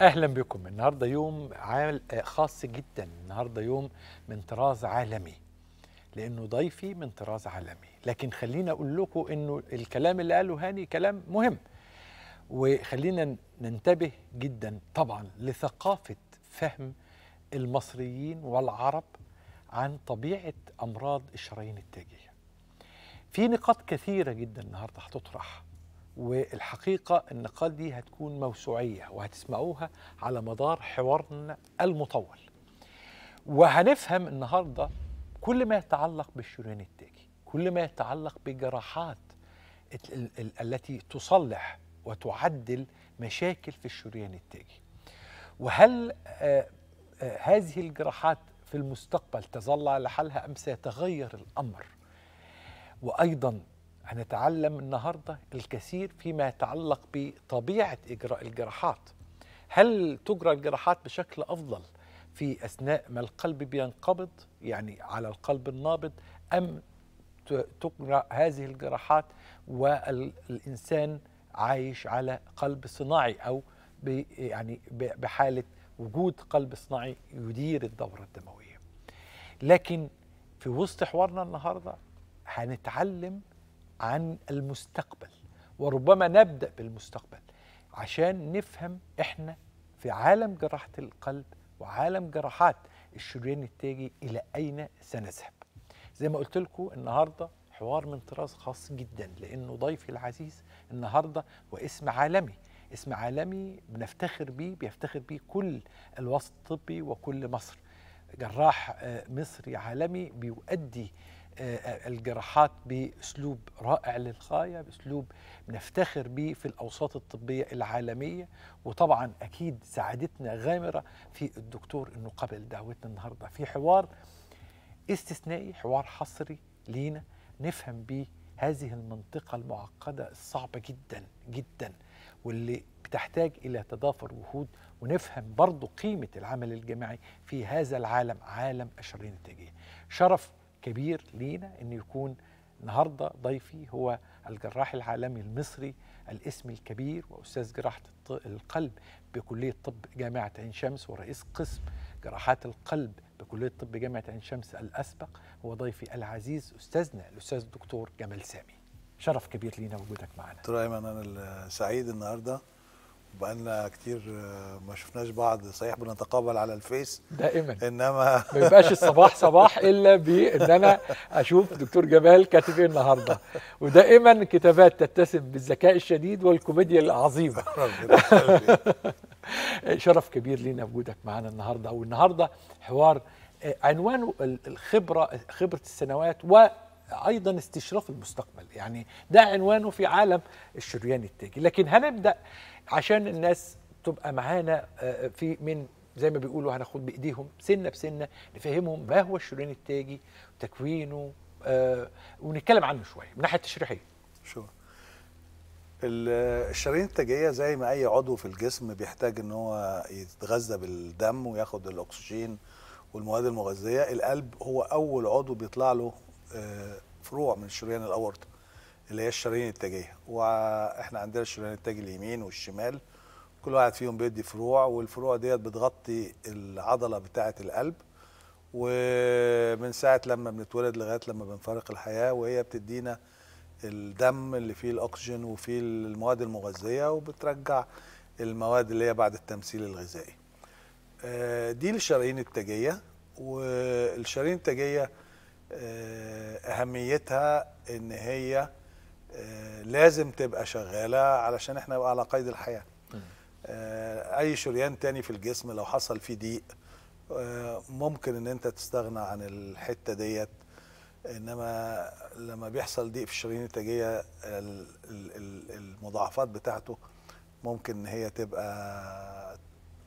اهلا بكم النهارده يوم عام خاص جدا النهارده يوم من طراز عالمي لانه ضيفي من طراز عالمي لكن خلينا اقول لكم انه الكلام اللي قاله هاني كلام مهم وخلينا ننتبه جدا طبعا لثقافه فهم المصريين والعرب عن طبيعه امراض الشرايين التاجيه في نقاط كثيره جدا النهارده هتطرح والحقيقة النقاد دي هتكون موسوعية وهتسمعوها على مدار حوارنا المطول وهنفهم النهاردة كل ما يتعلق بالشريان التاجي كل ما يتعلق بجراحات التي تصلح وتعدل مشاكل في الشريان التاجي وهل آه، آه، هذه الجراحات في المستقبل تظل على حالها أم سيتغير الأمر وأيضا هنتعلم النهارده الكثير فيما يتعلق بطبيعه اجراء الجراحات هل تجرى الجراحات بشكل افضل في اثناء ما القلب بينقبض يعني على القلب النابض ام تجرى هذه الجراحات والانسان عايش على قلب صناعي او يعني بحاله وجود قلب صناعي يدير الدوره الدمويه لكن في وسط حوارنا النهارده هنتعلم عن المستقبل وربما نبدا بالمستقبل عشان نفهم احنا في عالم جراحه القلب وعالم جراحات الشريان التاجي الى اين سنذهب زي ما قلت لكم النهارده حوار من طراز خاص جدا لانه ضيفي العزيز النهارده واسم عالمي اسم عالمي بنفتخر بيه بيفتخر بيه كل الوسط الطبي وكل مصر جراح آه، مصري عالمي بيؤدي آه، الجراحات باسلوب رائع للغايه باسلوب نفتخر به في الاوساط الطبيه العالميه وطبعا اكيد سعادتنا غامره في الدكتور انه قبل دعوتنا النهارده في حوار استثنائي حوار حصري لينا نفهم به هذه المنطقه المعقده الصعبه جدا جدا واللي بتحتاج الى تضافر جهود ونفهم برضه قيمه العمل الجماعي في هذا العالم عالم الشرايين التاجيه شرف كبير لينا أن يكون النهارده ضيفي هو الجراح العالمي المصري الاسم الكبير واستاذ جراحه القلب بكليه طب جامعه عين شمس ورئيس قسم جراحات القلب بكليه طب جامعه عين شمس الاسبق هو ضيفي العزيز استاذنا الاستاذ الدكتور جمال سامي شرف كبير لينا وجودك معنا دكتور ايمن انا سعيد النهارده بقالنا كتير آه، ما شفناش بعض صحيح بنتقابل على الفيس دائما انما ما يبقاش الصباح صباح الا بان انا اشوف دكتور جمال كاتب ايه النهارده ودائما كتابات تتسم بالذكاء الشديد والكوميديا العظيمه شرف كبير لينا وجودك معانا النهارده والنهارده حوار آه، عنوانه الخبره خبره السنوات و ايضا استشراف المستقبل يعني ده عنوانه في عالم الشريان التاجي لكن هنبدا عشان الناس تبقى معانا آه، آه، في من زي ما بيقولوا هناخد بايديهم سنه بسنه نفهمهم ما هو الشريان التاجي وتكوينه آه، ونتكلم عنه شويه من ناحيه التشريحيه شو الشرايين التاجيه زي ما اي عضو في الجسم بيحتاج ان هو يتغذى بالدم وياخد الاكسجين والمواد المغذيه القلب هو اول عضو بيطلع له فروع من الشريان الاورطي اللي هي الشرايين التاجيه واحنا عندنا الشريان التاجي اليمين والشمال كل واحد فيهم بيدي فروع والفروع ديت بتغطي العضله بتاعه القلب ومن ساعه لما بنتولد لغايه لما بنفارق الحياه وهي بتدينا الدم اللي فيه الاكسجين وفيه المواد المغذيه وبترجع المواد اللي هي بعد التمثيل الغذائي آه، دي الشرايين التاجيه والشرايين التاجيه آه، اهميتها ان هي آه، لازم تبقى شغاله علشان احنا نبقى على قيد الحياه آه، اي شريان تاني في الجسم لو حصل فيه ضيق آه، ممكن ان انت تستغنى عن الحته ديت انما لما بيحصل ضيق في الشرايين التاجيه المضاعفات بتاعته ممكن ان هي تبقى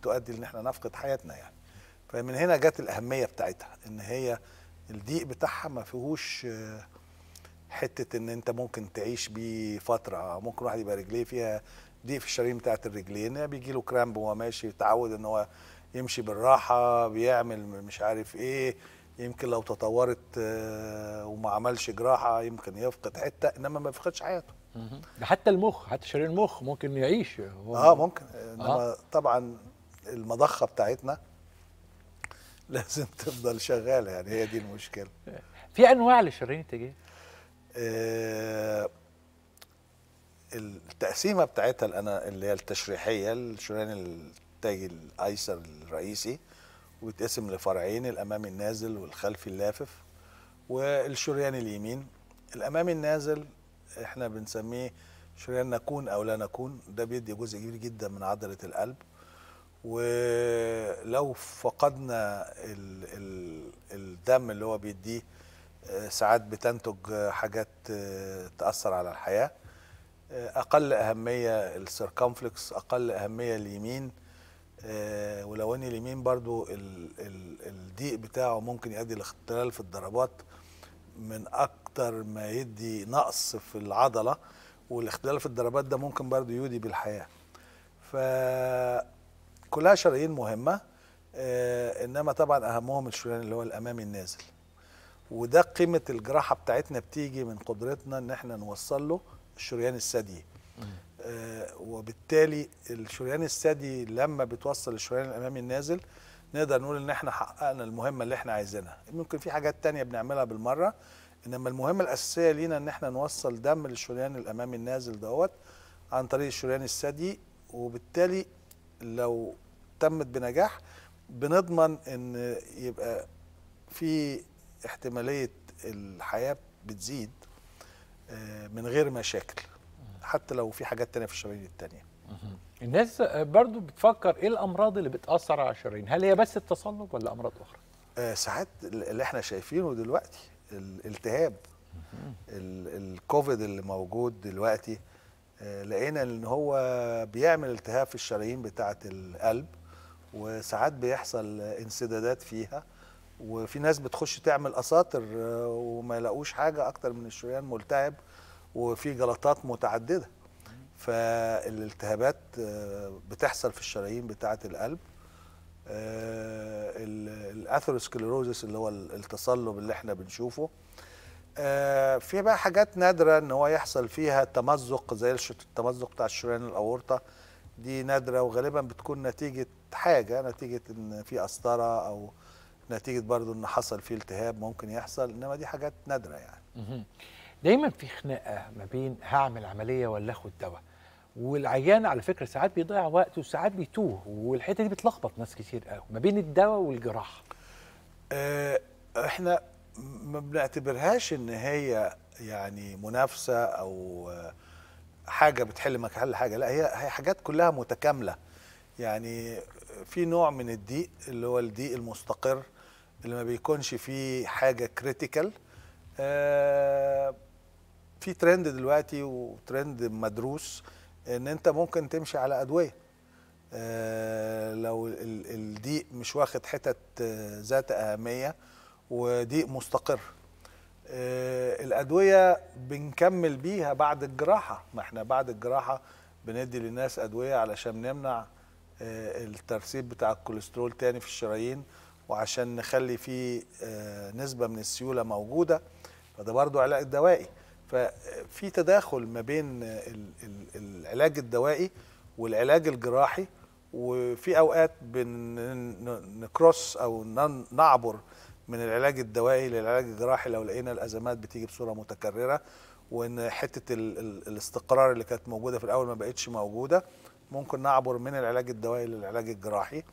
تؤدي ان احنا نفقد حياتنا يعني فمن هنا جت الاهميه بتاعتها ان هي الضيق بتاعها ما فيهوش حته ان انت ممكن تعيش بيه فتره ممكن واحد يبقى رجليه فيها ضيق في الشرايين بتاعه الرجلين يعني بيجي له كرامب وهو ماشي اتعود ان هو يمشي بالراحه بيعمل مش عارف ايه يمكن لو تطورت آه، وما عملش جراحه يمكن يفقد حته انما ما بيفقدش حياته ده حتى المخ حتى شرير المخ ممكن يعيش هو اه ممكن آه. انما آه. طبعا المضخه بتاعتنا لازم تفضل شغاله يعني هي دي المشكله في انواع للشرايين التاجيه آه، التقسيمه بتاعتها اللي انا اللي هي التشريحيه الشريان التاجي الايسر الرئيسي ويتقسم لفرعين الامامي النازل والخلفي اللافف والشريان اليمين الامامي النازل احنا بنسميه شريان نكون او لا نكون ده بيدي جزء كبير جدا من عضله القلب ولو فقدنا الدم اللي هو بيديه ساعات بتنتج حاجات آه، تأثر على الحياة آه، أقل أهمية السيركمفلكس أقل أهمية اليمين آه، ولو ان اليمين برضو الضيق بتاعه ممكن يؤدي لاختلال في الضربات من اكتر ما يدي نقص في العضله والاختلال في الضربات ده ممكن برضو يودي بالحياه فكلها شرايين مهمه انما طبعا اهمهم الشريان اللي هو الامامي النازل وده قيمه الجراحه بتاعتنا بتيجي من قدرتنا ان احنا نوصل له الشريان الثدي آه وبالتالي الشريان الثدي لما بتوصل الشريان الامامي النازل نقدر نقول ان احنا حققنا المهمه اللي احنا عايزينها ممكن في حاجات تانية بنعملها بالمره انما المهمه الاساسيه لينا ان احنا نوصل دم للشريان الامامي النازل دوت عن طريق الشريان الثدي وبالتالي لو تمت بنجاح بنضمن ان يبقى في احتماليه الحياه بتزيد آه، من غير مشاكل حتى لو في حاجات تانية في الشرايين التانية الناس آه، برضو بتفكر ايه الامراض اللي بتاثر على الشرايين هل هي بس التصلب ولا امراض اخرى آه، ساعات اللي احنا شايفينه دلوقتي الالتهاب الكوفيد اللي موجود دلوقتي لقينا ان هو بيعمل التهاب في الشرايين بتاعه القلب وساعات بيحصل انسدادات فيها وفي ناس بتخش تعمل اساطر آه، وما يلاقوش حاجه اكتر من الشريان ملتهب وفي جلطات متعدده فالالتهابات آه، بتحصل في الشرايين بتاعه القلب آه، الاثروسكليروزس اللي هو التصلب اللي احنا بنشوفه في بقى حاجات نادره ان هو يحصل فيها تمزق زي التمزق بتاع الشريان الاورطه دي نادره وغالبا بتكون نتيجه حاجه نتيجه ان في قسطره او نتيجه برضو ان حصل فيه التهاب ممكن يحصل انما دي حاجات نادره يعني دايما في خناقه ما بين هعمل عمليه ولا اخد دواء والعيان على فكره ساعات بيضيع وقته وساعات بيتوه والحته دي بتلخبط ناس كتير قوي ما بين الدواء والجراحه آه احنا ما بنعتبرهاش ان هي يعني منافسه او حاجه بتحل مكان حاجه لا هي هي حاجات كلها متكامله يعني في نوع من الضيق اللي هو الضيق المستقر اللي ما بيكونش فيه حاجه كريتيكال آه، في ترند دلوقتي وترند مدروس ان انت ممكن تمشي على ادويه آه، لو الضيق مش واخد حتت آه، ذات اهميه وضيق مستقر الادويه بنكمل بيها بعد الجراحه ما احنا بعد الجراحه بندي للناس ادويه علشان نمنع الترسيب بتاع الكوليسترول تاني في الشرايين وعشان نخلي فيه آه، نسبة من السيولة موجودة فده برضه علاج دوائي ففي آه، تداخل ما بين العلاج الدوائي والعلاج الجراحي وفي اوقات بنكروس او نعبر من العلاج الدوائي للعلاج الجراحي لو لقينا الازمات بتيجي بصوره متكرره وان حته الاستقرار اللي كانت موجوده في الاول ما بقتش موجوده ممكن نعبر من العلاج الدوائي للعلاج الجراحي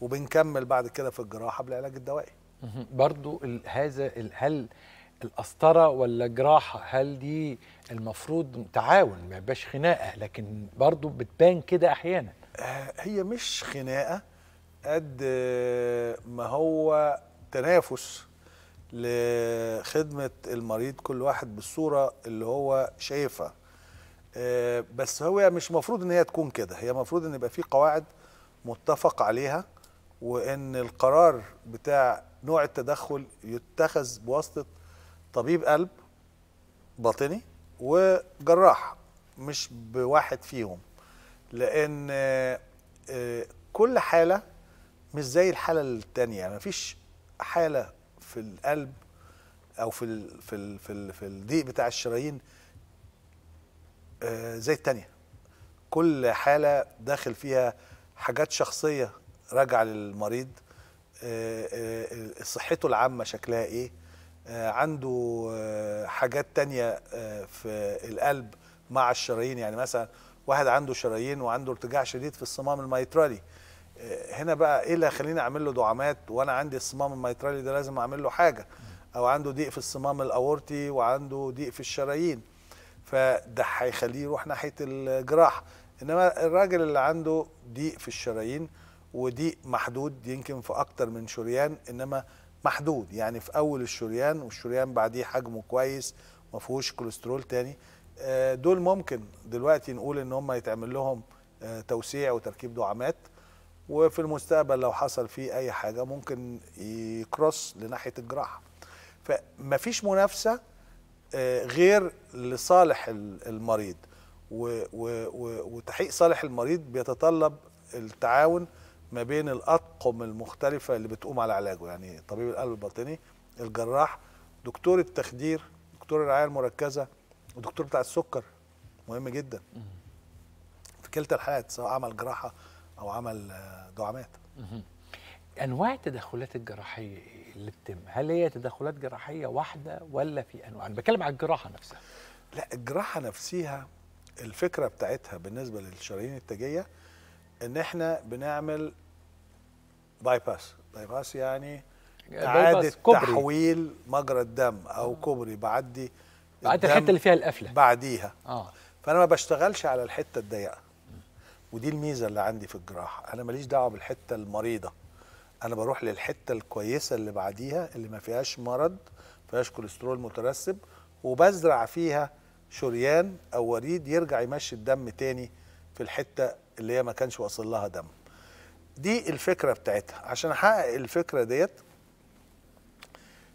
وبنكمل بعد كده في الجراحه بالعلاج الدوائي برضو هذا هل القسطره ولا الجراحه هل دي المفروض تعاون ما يبقاش خناقه لكن برضو بتبان كده احيانا آه، هي مش خناقه قد ما هو تنافس لخدمه المريض كل واحد بالصوره اللي هو شايفها آه، بس هو مش مفروض ان هي تكون كده هي مفروض ان يبقى في قواعد متفق عليها وان القرار بتاع نوع التدخل يتخذ بواسطه طبيب قلب باطني وجراح مش بواحد فيهم لان آه، كل حاله مش زي الحاله الثانيه يعني مفيش حاله في القلب او في الـ في الـ في, الـ في الضيق بتاع الشرايين آه، زي الثانيه كل حاله داخل فيها حاجات شخصيه راجعه للمريض آه، آه، صحته العامه شكلها ايه آه، عنده حاجات تانية في القلب مع الشرايين يعني مثلا واحد عنده شرايين وعنده ارتجاع شديد في الصمام الميترالي هنا بقى ايه اللي هيخليني اعمل له دعامات وانا عندي الصمام الميترالي ده لازم اعمل له حاجه او عنده ضيق في الصمام الاورطي وعنده ضيق في الشرايين فده هيخليه يروح ناحيه الجراحه انما الراجل اللي عنده ضيق في الشرايين ودي محدود يمكن في اكتر من شريان انما محدود يعني في اول الشريان والشريان بعديه حجمه كويس ما فيهوش كوليسترول تاني آه، دول ممكن دلوقتي نقول ان هم يتعمل لهم آه، توسيع وتركيب دعامات وفي المستقبل لو حصل فيه اي حاجه ممكن يكروس لناحيه الجراحه فمفيش منافسه آه، غير لصالح المريض وتحقيق صالح المريض بيتطلب التعاون ما بين الاطقم المختلفه اللي بتقوم على علاجه يعني طبيب القلب الباطني الجراح دكتور التخدير دكتور الرعايه المركزه ودكتور بتاع السكر مهم جدا في كلتا الحالات سواء عمل جراحه او عمل آه، دعامات انواع التدخلات الجراحيه اللي بتتم هل هي تدخلات جراحيه واحده ولا في انواع انا بتكلم على الجراحه نفسها لا الجراحه نفسها الفكره بتاعتها بالنسبه للشرايين التاجيه ان احنا بنعمل باي باس باي باس يعني اعاده تحويل مجرى الدم او آه. كوبري بعدي بعدي الحته اللي فيها القفله بعديها اه فانا ما بشتغلش على الحته الضيقه ودي الميزه اللي عندي في الجراحه انا ماليش دعوه بالحته المريضه انا بروح للحته الكويسه اللي بعديها اللي ما فيهاش مرض ما فيهاش كوليسترول مترسب وبزرع فيها شريان او وريد يرجع يمشي الدم تاني في الحته اللي هي ما كانش واصل لها دم دي الفكره بتاعتها عشان احقق الفكره ديت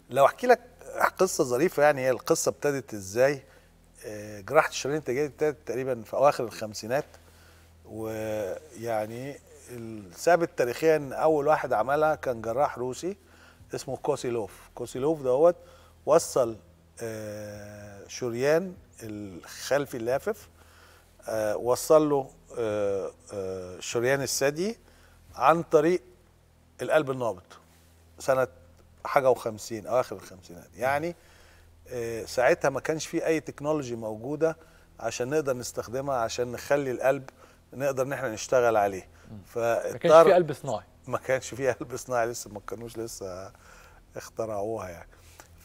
لو احكي لك قصه ظريفه يعني هي القصه ابتدت ازاي آه، جراحه الشرايين التجاري ابتدت تقريبا في اواخر الخمسينات ويعني الثابت تاريخيا ان اول واحد عملها كان جراح روسي اسمه كوسيلوف كوسيلوف دوت وصل آه، شريان الخلفي اللافف آه، وصل له شريان السادي عن طريق القلب النابض سنه حاجه و50 اواخر الخمسينات يعني آه، ساعتها ما كانش في اي تكنولوجي موجوده عشان نقدر نستخدمها عشان نخلي القلب نقدر ان احنا نشتغل عليه فاضطر ما كانش في قلب صناعي ما كانش في قلب صناعي لسه ما كانوش لسه اخترعوها يعني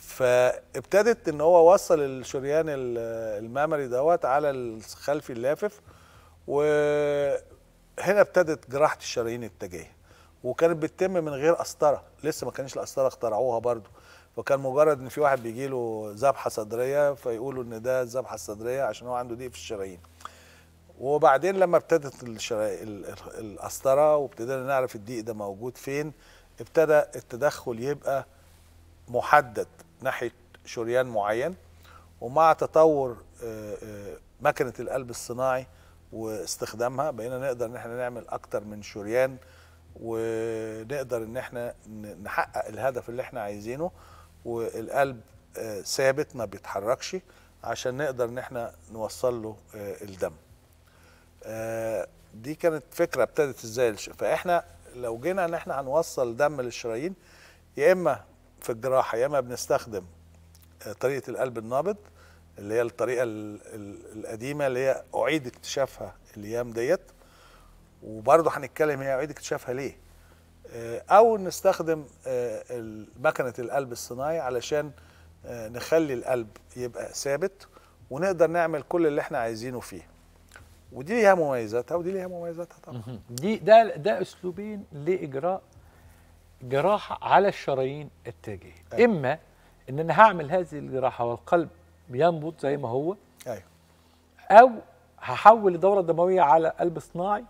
فابتدت ان هو وصل الشريان المامري دوت على الخلفي اللافف وهنا ابتدت جراحه الشرايين الاتجاهيه وكانت بتتم من غير قسطره لسه ما كانش القسطره اخترعوها برضو فكان مجرد ان في واحد بيجي له ذبحه صدريه فيقولوا ان ده الذبحه الصدريه عشان هو عنده ضيق في الشرايين وبعدين لما ابتدت القسطره وابتدينا نعرف الضيق ده موجود فين ابتدى التدخل يبقى محدد ناحيه شريان معين ومع تطور مكنه القلب الصناعي واستخدامها بقينا نقدر ان احنا نعمل اكتر من شريان ونقدر ان احنا نحقق الهدف اللي احنا عايزينه والقلب آه، ثابت ما بيتحركش عشان نقدر ان احنا نوصل له آه، الدم آه، دي كانت فكره ابتدت ازاي فاحنا لو جينا ان احنا هنوصل دم للشرايين يا اما في الجراحه يا اما بنستخدم طريقه القلب النابض اللي هي الطريقه القديمه اللي هي اعيد اكتشافها الايام ديت وبرضه هنتكلم هي اعيد اكتشافها ليه آه، او نستخدم آه، مكنه القلب الصناعي علشان آه، نخلي القلب يبقى ثابت ونقدر نعمل كل اللي احنا عايزينه فيه ودي ليها مميزاتها ودي ليها مميزاتها طبعا دي ده ده اسلوبين لاجراء جراحه على الشرايين التاجيه أيوة. اما ان انا هعمل هذه الجراحه والقلب بينبض زي ما هو ايوه او هحول الدوره الدمويه على قلب صناعي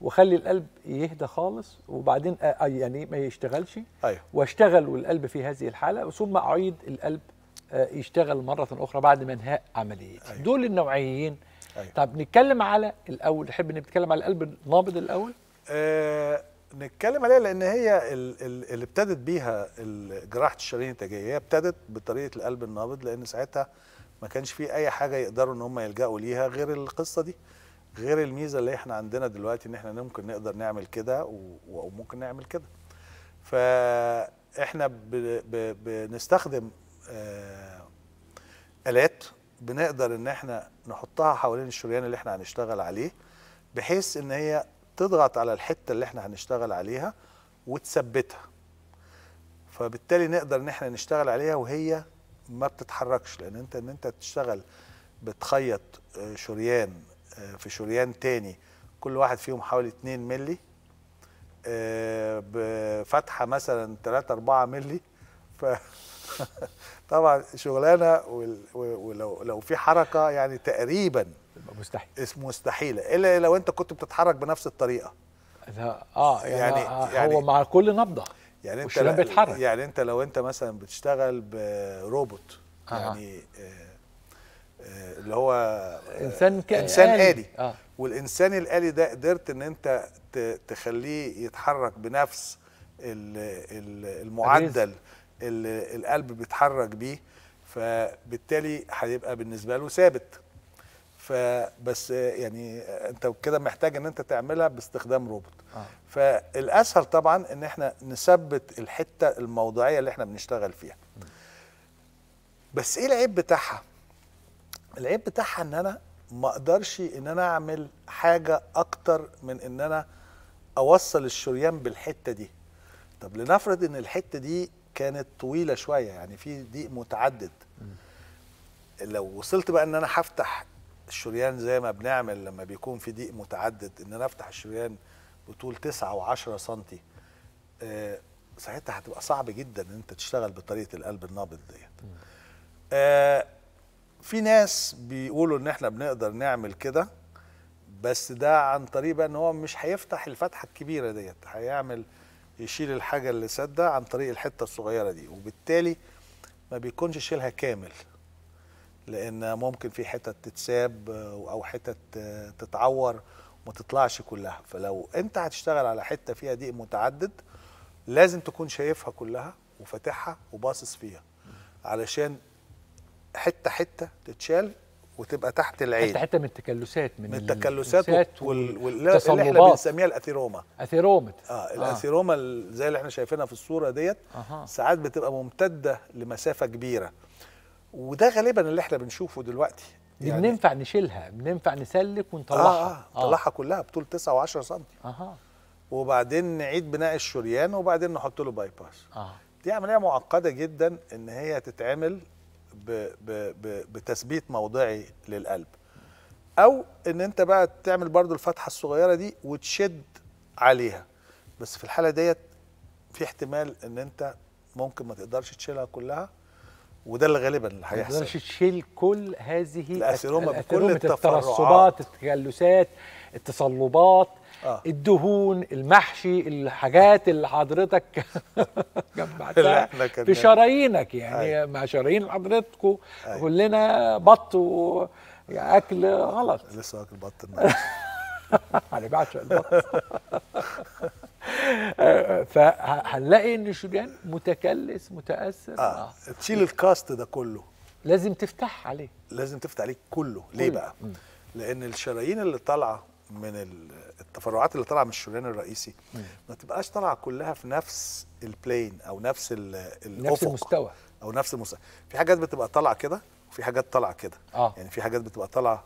واخلي القلب يهدى خالص وبعدين يعني ما يشتغلش ايوه واشتغل والقلب في هذه الحاله ثم اعيد القلب يشتغل مره اخرى بعد ما انهاء عمليتي أيوه. دول النوعيين أيوه. طب نتكلم على الاول نحب نتكلم على القلب النابض الاول أه نتكلم عليها لان هي اللي ابتدت بيها جراحه الشرايين التاجيه هي ابتدت بطريقه القلب النابض لان ساعتها ما كانش في اي حاجه يقدروا ان هم يلجأوا ليها غير القصه دي غير الميزه اللي احنا عندنا دلوقتي ان احنا ممكن نقدر نعمل كده وممكن نعمل كده فاحنا بنستخدم آه، الات بنقدر ان احنا نحطها حوالين الشريان اللي احنا هنشتغل عليه بحيث ان هي تضغط على الحته اللي احنا هنشتغل عليها وتثبتها فبالتالي نقدر ان احنا نشتغل عليها وهي ما بتتحركش لان انت ان انت تشتغل بتخيط آه، شريان آه، في شريان تاني كل واحد فيهم حوالي 2 مللي آه، بفتحه مثلا 3 4 مللي ف طبعا شغلانه ولو لو في حركه يعني تقريبا مستحيل مستحيله الا لو انت كنت بتتحرك بنفس الطريقه اه يعني, يعني, يعني هو يعني مع كل نبضه يعني انت والشلال بيتحرك يعني انت لو انت مثلا بتشتغل بروبوت يعني آه، آه، اللي هو انسان ك... انسان آلي, آلي. آه. والانسان الالي ده قدرت ان انت تخليه يتحرك بنفس المعدل اللي القلب بيتحرك بيه فبالتالي هيبقى بالنسبه له ثابت فبس يعني انت كده محتاج ان انت تعملها باستخدام روبوت آه. فالاسهل طبعا ان احنا نثبت الحته الموضوعيه اللي احنا بنشتغل فيها بس ايه العيب بتاعها العيب بتاعها ان انا ما اقدرش ان انا اعمل حاجه اكتر من ان انا اوصل الشريان بالحته دي طب لنفرض ان الحته دي كانت طويله شويه يعني في ضيق متعدد لو وصلت بقى ان انا هفتح الشريان زي ما بنعمل لما بيكون في ضيق متعدد ان انا افتح الشريان بطول 9 و10 سم ساعتها هتبقى صعب جدا ان انت تشتغل بطريقه القلب النابض ديت. آه، في ناس بيقولوا ان احنا بنقدر نعمل كده بس ده عن طريق بقى ان هو مش هيفتح الفتحه الكبيره ديت هيعمل يشيل الحاجه اللي سادة عن طريق الحته الصغيره دي وبالتالي ما بيكونش شيلها كامل لان ممكن في حتت تتساب آه، او حتت آه، تتعور وما تطلعش كلها فلو انت هتشتغل على حته فيها ضيق متعدد لازم تكون شايفها كلها وفاتحها وباصص فيها علشان حته حته تتشال وتبقى تحت العين حتى حتى من التكلسات من, من التكلسات والتصلبات اللي احنا بنسميها الاثيروما اثيروما آه،, اه الاثيروما آه. زي اللي احنا شايفينها في الصوره ديت آه. ساعات بتبقى ممتده لمسافه كبيره وده غالبا اللي احنا بنشوفه دلوقتي دي يعني بننفع نشيلها بننفع نسلك ونطلعها اه, آه. آه. نطلعها كلها بطول 9 و10 سم اها وبعدين نعيد بناء الشريان وبعدين نحط له باي باس آه. دي عمليه معقده جدا ان هي تتعمل ب ب ب بتثبيت موضعي للقلب او ان انت بقى تعمل برضو الفتحه الصغيره دي وتشد عليها بس في الحاله ديت في احتمال ان انت ممكن ما تقدرش تشيلها كلها وده اللي غالبا اللي هيحصل ما تقدرش تشيل كل هذه الاسيروما بكل التفرعات التجلسات التصلبات آه. الدهون المحشي الحاجات اللي حضرتك جمعتها في شرايينك يعني آه. مع شرايين حضرتكم أيوة. كلنا بط واكل غلط لسه واكل بط النهارده انا بعشق البط فهنلاقي ان شريان متكلس متاثر آه،, اه, تشيل الكاست ده كله لازم تفتح عليه لازم تفتح عليه كله ليه بقى؟ لان الشرايين اللي طالعه من التفرعات اللي طالعه من الشريان الرئيسي ما تبقاش طالعه كلها في نفس البلين او نفس الافق نفس المستوى او نفس المستوى في حاجات بتبقى طالعه كده وفي حاجات طالعه كده آه. يعني في حاجات بتبقى طالعه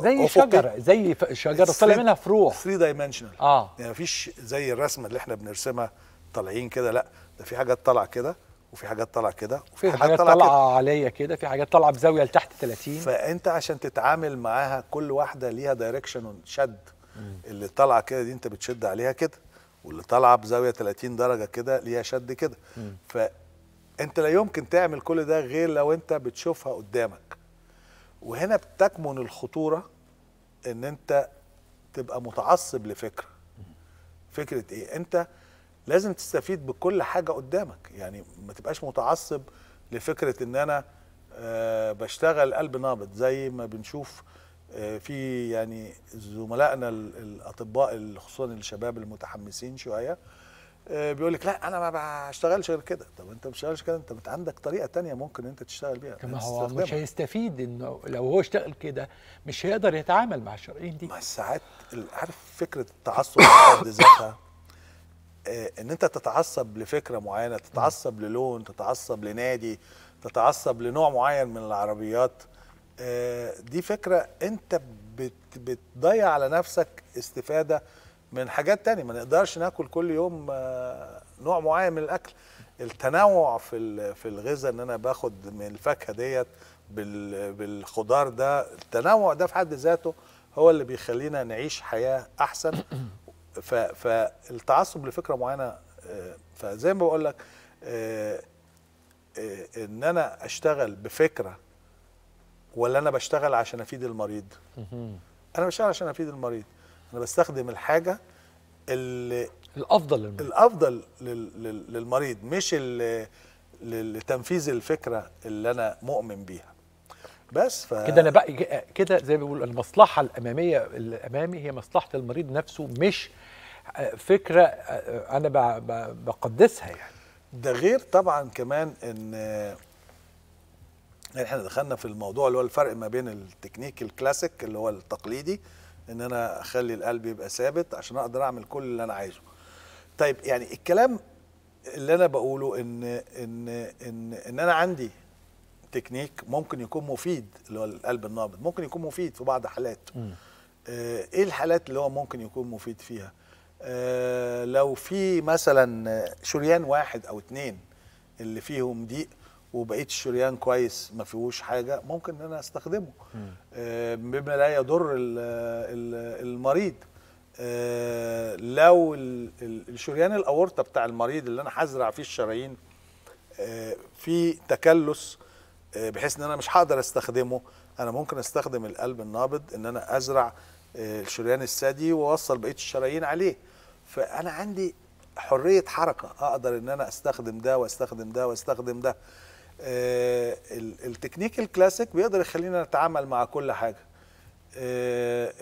زي شجره زي شجره طالع منها فروع 3 دايمنشنال اه يعني مفيش زي الرسمه اللي احنا بنرسمها طالعين كده لا ده في حاجات طالعه كده وفي حاجات طالعه كده وفي حاجات طالعه عاليه كده في حاجات طالعه بزاويه لتحت 30 فانت عشان تتعامل معاها كل واحده ليها دايركشن شد مم. اللي طالعه كده دي انت بتشد عليها كده واللي طالعه بزاويه 30 درجه كده ليها شد كده فانت لا يمكن تعمل كل ده غير لو انت بتشوفها قدامك وهنا بتكمن الخطوره ان انت تبقى متعصب لفكره فكره ايه انت لازم تستفيد بكل حاجه قدامك يعني ما تبقاش متعصب لفكره ان انا أه بشتغل قلب نابض زي ما بنشوف أه في يعني زملائنا الاطباء خصوصا الشباب المتحمسين شويه آه، بيقول لك لا انا ما بشتغلش غير كده طب انت ما بتشتغلش كده انت عندك طريقه تانية ممكن انت تشتغل بيها ما هو مش هيستفيد انه لو هو اشتغل كده مش هيقدر يتعامل مع الشرايين دي ما ساعات عارف فكره التعصب في حد ذاتها آه، ان انت تتعصب لفكره معينه تتعصب للون تتعصب لنادي تتعصب لنوع معين من العربيات آه، دي فكره انت بتضيع على نفسك استفاده من حاجات تانية ما نقدرش ناكل كل يوم آه، نوع معين من الاكل التنوع في في الغذاء ان انا باخد من الفاكهه ديت بالخضار ده التنوع ده في حد ذاته هو اللي بيخلينا نعيش حياه احسن فالتعصب لفكره معينه آه، فزي ما بقول لك آه، ان انا اشتغل بفكره ولا انا بشتغل عشان افيد المريض انا بشتغل عشان افيد المريض انا بستخدم الحاجه اللي الافضل للمريض. الافضل للمريض مش لتنفيذ الفكره اللي انا مؤمن بيها بس ف... كده انا بقى كده زي ما بيقول المصلحه الاماميه الامامي هي مصلحه المريض نفسه مش فكره انا بقدسها يعني ده غير طبعا كمان ان احنا دخلنا في الموضوع اللي هو الفرق ما بين التكنيك الكلاسيك اللي هو التقليدي ان انا اخلي القلب يبقى ثابت عشان اقدر اعمل كل اللي انا عايزه طيب يعني الكلام اللي انا بقوله ان ان ان ان انا عندي تكنيك ممكن يكون مفيد اللي هو القلب النابض ممكن يكون مفيد في بعض حالات آه ايه الحالات اللي هو ممكن يكون مفيد فيها آه لو في مثلا شريان واحد او اتنين اللي فيهم ضيق وبقيت الشريان كويس ما فيهوش حاجه ممكن ان انا استخدمه آه، بما لا يضر المريض آه، لو الشريان الاورطه بتاع المريض اللي انا هزرع فيه الشرايين آه، في تكلس بحيث ان انا مش هقدر استخدمه انا ممكن استخدم القلب النابض ان انا ازرع الشريان الثدي واوصل بقيه الشرايين عليه فانا عندي حريه حركه اقدر ان انا استخدم ده واستخدم ده واستخدم ده آه، التكنيك الكلاسيك بيقدر يخلينا نتعامل مع كل حاجه آه،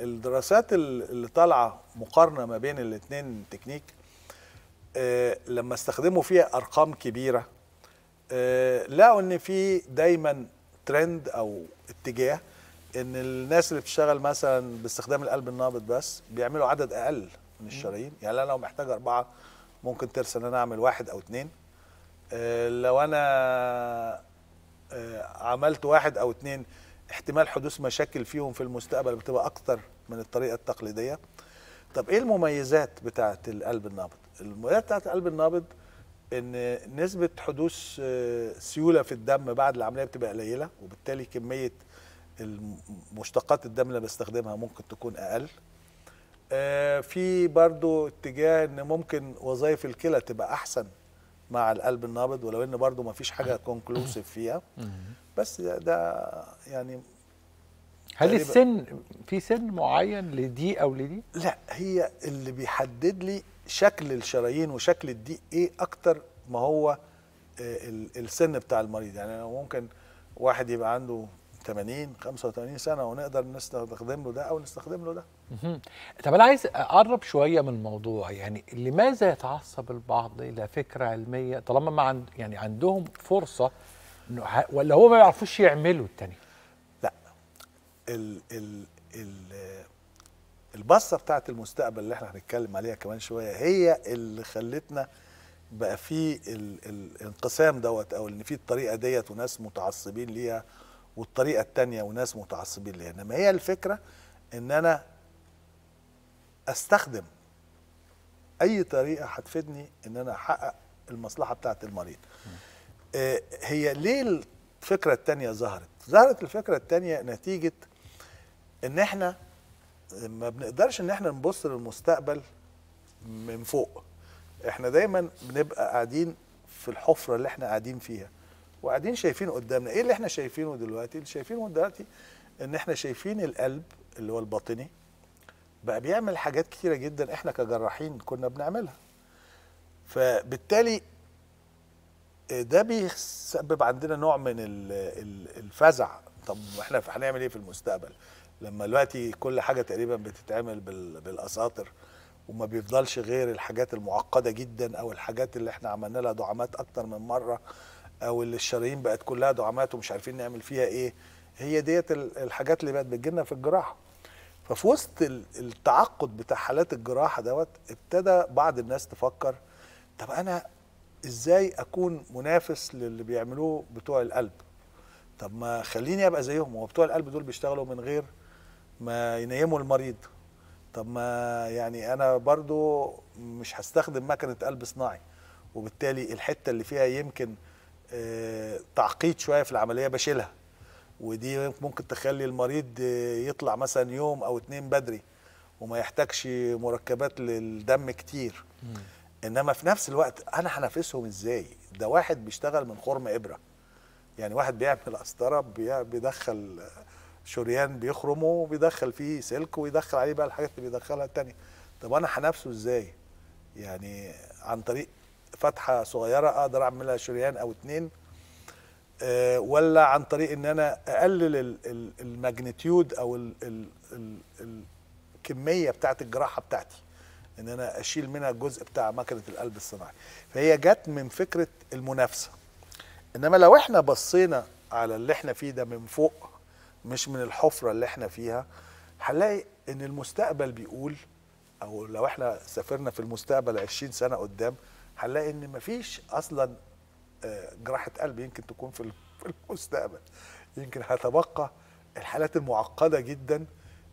الدراسات اللي طالعه مقارنه ما بين الاثنين تكنيك آه، لما استخدموا فيها ارقام كبيره لقوا ان في دايما ترند او اتجاه ان الناس اللي بتشتغل مثلا باستخدام القلب النابض بس بيعملوا عدد اقل من الشرايين يعني انا لو محتاج اربعه ممكن ترسل ان انا اعمل واحد او اثنين لو انا آه، عملت واحد او اتنين احتمال حدوث مشاكل فيهم في المستقبل بتبقى اكتر من الطريقه التقليديه طب ايه المميزات بتاعه القلب النابض المميزات بتاعه القلب النابض ان نسبه حدوث آه، سيوله في الدم بعد العمليه بتبقى قليله وبالتالي كميه مشتقات الدم اللي بستخدمها ممكن تكون اقل آه، في برضو اتجاه ان ممكن وظائف الكلى تبقى احسن مع القلب النابض ولو ان برضه ما فيش حاجه كونكلوسيف فيها بس ده, ده يعني هل السن في سن معين لدي او لدي؟ لا هي اللي بيحدد لي شكل الشرايين وشكل الدي ايه اكتر ما هو آه، السن بتاع المريض يعني أنا ممكن واحد يبقى عنده 80 85 سنه ونقدر نستخدم له ده او نستخدم له ده طب انا عايز اقرب شويه من الموضوع يعني لماذا يتعصب البعض الى فكره علميه طالما ما عند يعني عندهم فرصه انه ولا هو ما يعرفوش يعملوا التاني لا ال ال ال البصه بتاعت المستقبل اللي احنا هنتكلم عليها كمان شويه هي اللي خلتنا بقى في الانقسام دوت او ان في الطريقه ديت وناس متعصبين ليها والطريقه الثانيه وناس متعصبين ليها انما هي الفكره ان انا استخدم اي طريقه هتفيدني ان انا احقق المصلحه بتاعه المريض آه، هي ليه الفكره الثانيه ظهرت ظهرت الفكره الثانيه نتيجه ان احنا ما بنقدرش ان احنا نبص للمستقبل من فوق احنا دايما بنبقى قاعدين في الحفره اللي احنا قاعدين فيها وقاعدين شايفين قدامنا ايه اللي احنا شايفينه دلوقتي اللي شايفينه دلوقتي ان احنا شايفين القلب اللي هو الباطني بقى بيعمل حاجات كتيره جدا احنا كجراحين كنا بنعملها فبالتالي آه، ده بيسبب عندنا نوع من الفزع طب احنا هنعمل ايه في المستقبل لما دلوقتي كل حاجه تقريبا بتتعمل بالاساطر وما بيفضلش غير الحاجات المعقده جدا او الحاجات اللي احنا عملنا لها دعامات اكتر من مره او اللي الشرايين بقت كلها دعامات ومش عارفين نعمل فيها ايه هي ديت الحاجات اللي بقت بتجيلنا في الجراحه ففي وسط التعقد بتاع حالات الجراحه دوت ابتدى بعض الناس تفكر طب انا ازاي اكون منافس للي بيعملوه بتوع القلب طب ما خليني ابقى زيهم هو بتوع القلب دول بيشتغلوا من غير ما ينيموا المريض طب ما يعني انا برضو مش هستخدم مكنه قلب صناعي وبالتالي الحته اللي فيها يمكن آه، تعقيد شويه في العمليه بشيلها ودي ممكن تخلي المريض يطلع مثلا يوم او اتنين بدري وما يحتاجش مركبات للدم كتير مم. انما في نفس الوقت انا هنافسهم ازاي ده واحد بيشتغل من خرم ابره يعني واحد بيعمل قسطره بيدخل شريان بيخرمه وبيدخل فيه سلك ويدخل عليه بقى الحاجات اللي بيدخلها التانية طب انا هنافسه ازاي يعني عن طريق فتحه صغيره اقدر اعملها شريان او اتنين آه، ولا عن طريق ان انا اقلل الماجنتيود او الكميه بتاعه الجراحه بتاعتي ان انا اشيل منها الجزء بتاع مكنه القلب الصناعي فهي جت من فكره المنافسه انما لو احنا بصينا على اللي احنا فيه ده من فوق مش من الحفره اللي احنا فيها هنلاقي ان المستقبل بيقول او لو احنا سافرنا في المستقبل 20 سنه قدام هنلاقي ان مفيش اصلا آه، جراحه قلب يمكن تكون في المستقبل يمكن هتبقى الحالات المعقده جدا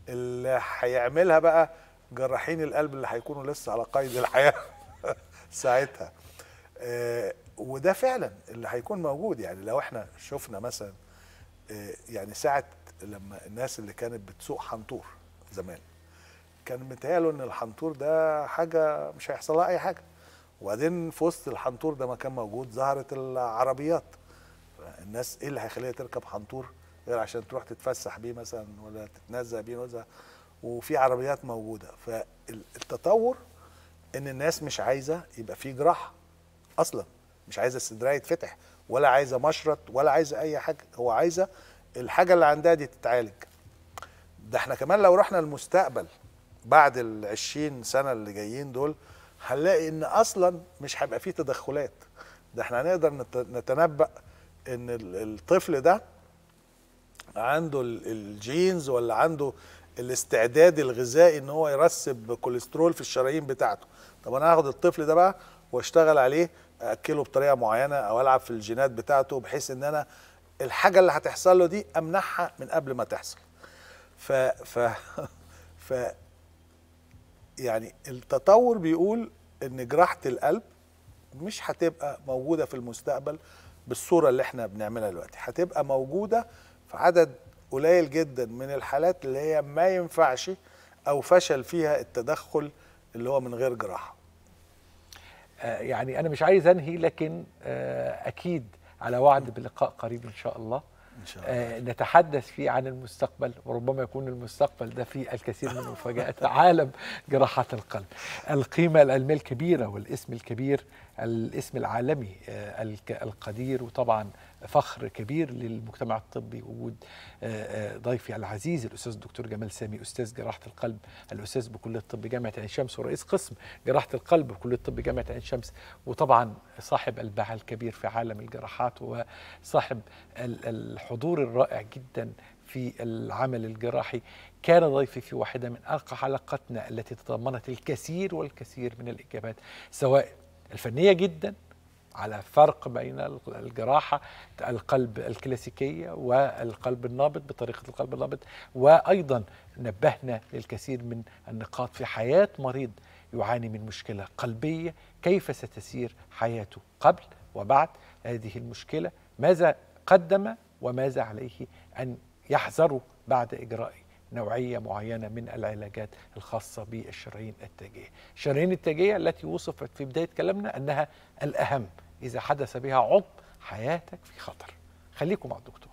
اللي هيعملها بقى جراحين القلب اللي هيكونوا لسه على قيد الحياه ساعتها آه، وده فعلا اللي هيكون موجود يعني لو احنا شفنا مثلا آه، يعني ساعه لما الناس اللي كانت بتسوق حنطور زمان كان متهيألوا ان الحنطور ده حاجه مش هيحصل لها اي حاجه وبعدين في وسط الحنطور ده ما كان موجود ظهرت العربيات الناس ايه اللي هيخليها تركب حنطور غير عشان تروح تتفسح بيه مثلا ولا تتنزه بيه ولا وفي عربيات موجوده فالتطور ان الناس مش عايزه يبقى في جراحه اصلا مش عايزه السدرايه يتفتح ولا عايزه مشرط ولا عايزه اي حاجه هو عايزه الحاجه اللي عندها دي تتعالج ده احنا كمان لو رحنا المستقبل بعد ال 20 سنه اللي جايين دول هنلاقي ان اصلا مش هيبقى فيه تدخلات ده احنا هنقدر نتنبأ ان الطفل ده عنده الجينز ولا عنده الاستعداد الغذائي ان هو يرسب كوليسترول في الشرايين بتاعته طب انا هاخد الطفل ده بقى واشتغل عليه اكله بطريقه معينه او العب في الجينات بتاعته بحيث ان انا الحاجه اللي هتحصل له دي امنحها من قبل ما تحصل ف ف ف يعني التطور بيقول ان جراحه القلب مش هتبقى موجوده في المستقبل بالصوره اللي احنا بنعملها دلوقتي هتبقى موجوده في عدد قليل جدا من الحالات اللي هي ما ينفعش او فشل فيها التدخل اللي هو من غير جراحه آه، يعني انا مش عايز انهي لكن آه، اكيد على وعد بلقاء قريب ان شاء الله آه نتحدث فيه عن المستقبل وربما يكون المستقبل ده فيه الكثير من المفاجآت عالم جراحة القلب القيمة العلمية الكبيرة والاسم الكبير الاسم العالمي آه، القدير وطبعا فخر كبير للمجتمع الطبي وجود آه، آه، ضيفي العزيز الاستاذ الدكتور جمال سامي استاذ جراحه القلب الاستاذ بكليه الطب جامعه عين شمس ورئيس قسم جراحه القلب بكليه الطب جامعه عين شمس وطبعا صاحب الباع الكبير في عالم الجراحات وصاحب الحضور الرائع جدا في العمل الجراحي كان ضيفي في واحدة من أرقى حلقاتنا التي تضمنت الكثير والكثير من الإجابات سواء الفنية جدا على فرق بين الجراحه القلب الكلاسيكيه والقلب النابض بطريقه القلب النابض وايضا نبهنا للكثير من النقاط في حياه مريض يعاني من مشكله قلبيه كيف ستسير حياته قبل وبعد هذه المشكله ماذا قدم وماذا عليه ان يحذروا بعد اجراء نوعيه معينه من العلاجات الخاصه بالشرايين التاجيه. الشرايين التاجيه التي وصفت في بدايه كلامنا انها الاهم إذا حدث بها عطب حياتك في خطر خليكم مع الدكتور